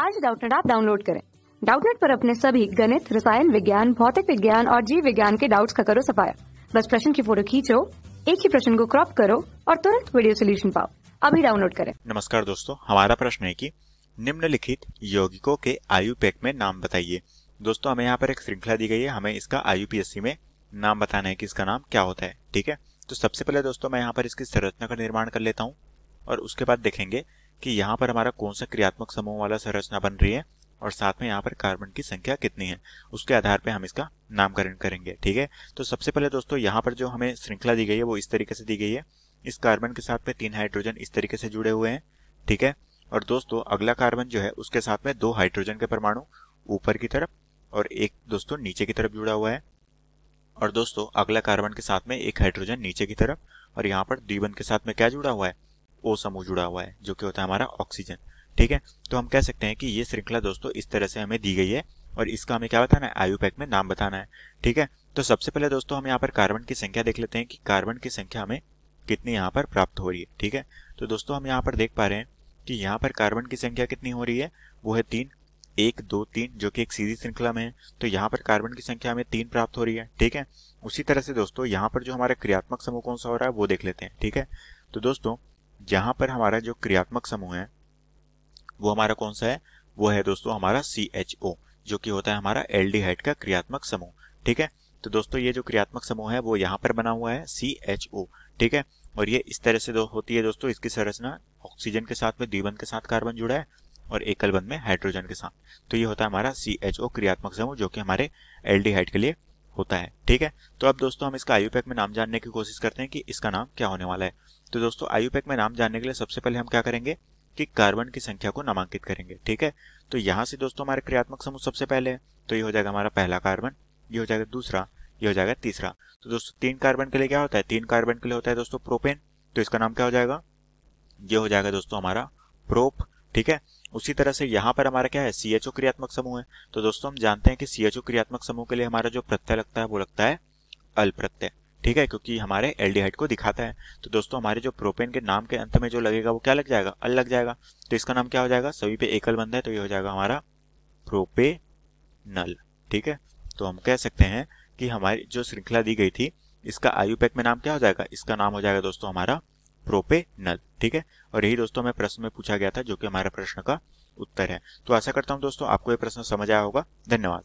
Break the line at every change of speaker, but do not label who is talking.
आज डाउटनेट आप डाउनलोड करें डाउटनेट पर अपने सभी गणित रसायन विज्ञान भौतिक विज्ञान और जीव विज्ञान के डाउट्स का करो सफाया बस प्रश्न की फोटो खींचो एक ही प्रश्न को क्रॉप करो और तुरंत वीडियो सोल्यूशन पाओ अभी डाउनलोड करें
नमस्कार दोस्तों हमारा प्रश्न है की निम्नलिखित यौगिकों के आयु पैक में नाम बताइए दोस्तों हमें यहाँ पर एक श्रृंखला दी गई है हमें इसका आयु में नाम बताना है कि इसका नाम क्या होता है ठीक है तो सबसे पहले दोस्तों मैं यहाँ पर इसकी संरचना का निर्माण कर लेता हूँ और उसके बाद देखेंगे कि यहाँ पर हमारा कौन सा क्रियात्मक समूह वाला संरचना बन रही है और साथ में यहाँ पर कार्बन की संख्या कितनी है उसके आधार पर हम इसका नामकरण करेंगे ठीक है तो सबसे पहले दोस्तों यहाँ पर जो हमें श्रृंखला दी गई है वो इस तरीके से दी गई है इस कार्बन के साथ में तीन हाइड्रोजन इस तरीके से जुड़े हुए हैं ठीक है और दोस्तों अगला कार्बन जो है उसके साथ में दो हाइड्रोजन के परमाणु ऊपर की तरफ और एक दोस्तों नीचे की तरफ जुड़ा हुआ है और दोस्तों अगला कार्बन के साथ में एक हाइड्रोजन नीचे की तरफ और यहाँ पर द्विबंध के साथ में क्या जुड़ा हुआ है ओ समूह जुड़ा हुआ है जो कि होता है हमारा ऑक्सीजन ठीक है तो हम कह सकते हैं कि ये श्रृंखला दोस्तों इस तरह से हमें दी गई है और इसका हमें क्या बताना है आयु पैक में नाम बताना है ठीक है तो सबसे पहले दोस्तों हम यहाँ पर कार्बन की संख्या देख लेते हैं कि कार्बन की संख्या हमें कितनी यहाँ पर प्राप्त हो रही है ठीक है तो दोस्तों हम यहाँ पर देख पा रहे हैं कि यहाँ पर कार्बन की संख्या कितनी हो रही है वो है तीन एक दो तीन जो कि एक सीधी श्रृंखला में है तो यहाँ पर कार्बन की संख्या हमें तीन प्राप्त हो रही है ठीक है उसी तरह से दोस्तों यहाँ पर जो हमारा क्रियात्मक समूह कौन सा हो रहा है वो देख लेते हैं ठीक है तो दोस्तों यहां पर हमारा जो क्रियात्मक समूह है वो हमारा कौन सा है वो है दोस्तों हमारा सी एच ओ जो कि होता है हमारा एल का क्रियात्मक समूह ठीक है तो दोस्तों ये जो क्रियात्मक समूह है वो यहाँ पर बना हुआ है सी एच ओ ठीक है और ये इस तरह से दो होती है दोस्तों इसकी संरचना ऑक्सीजन के साथ में द्विबंध के साथ कार्बन जुड़ा है और एकल बंध में हाइड्रोजन के साथ तो ये होता है हमारा सी एच ओ क्रियात्मक समूह जो कि हमारे एल के लिए होता है ठीक है तो अब दोस्तों हम इसका आयु में नाम जानने की कोशिश करते हैं कि इसका नाम क्या होने वाला है तो दोस्तों पैक में नाम जानने के लिए सबसे पहले हम क्या करेंगे कि कार्बन की संख्या को नामांकित करेंगे ठीक है तो यहाँ से दोस्तों हमारे क्रियात्मक समूह सबसे पहले है तो ये हो जाएगा हमारा पहला कार्बन ये हो जाएगा दूसरा ये हो जाएगा तीसरा तो दोस्तों तीन कार्बन के लिए क्या होता है तीन कार्बन के लिए होता है दोस्तों प्रोपेन तो इसका नाम क्या हो जाएगा ये हो जाएगा दोस्तों हमारा प्रोप ठीक है उसी तरह से यहाँ पर हमारा क्या है सी क्रियात्मक समूह है तो दोस्तों हम जानते हैं कि सी क्रियात्मक समूह के लिए हमारा जो प्रत्यय लगता है वो लगता है अल्प प्रत्यय ठीक है क्योंकि हमारे एल को दिखाता है तो दोस्तों हमारे जो प्रोपेन के नाम के अंत में जो लगेगा वो क्या लग जाएगा अल लग जाएगा तो इसका नाम क्या हो जाएगा सभी पे एकल बंद है तो ये हो जाएगा हमारा प्रोपे नल ठीक है तो हम कह सकते हैं कि हमारी जो श्रृंखला दी गई थी इसका आयु पैक में नाम क्या हो जाएगा इसका नाम हो जाएगा दोस्तों हमारा प्रोपे नल ठीक है और यही दोस्तों हमें प्रश्न में पूछा गया था जो कि हमारे प्रश्न का उत्तर है तो आशा करता हूँ दोस्तों आपको ये प्रश्न समझ आया होगा धन्यवाद